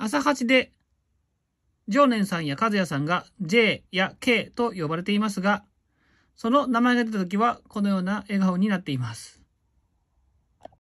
朝八で、常年さんや和也さんが J や K と呼ばれていますが、その名前が出た時はこのような笑顔になっています。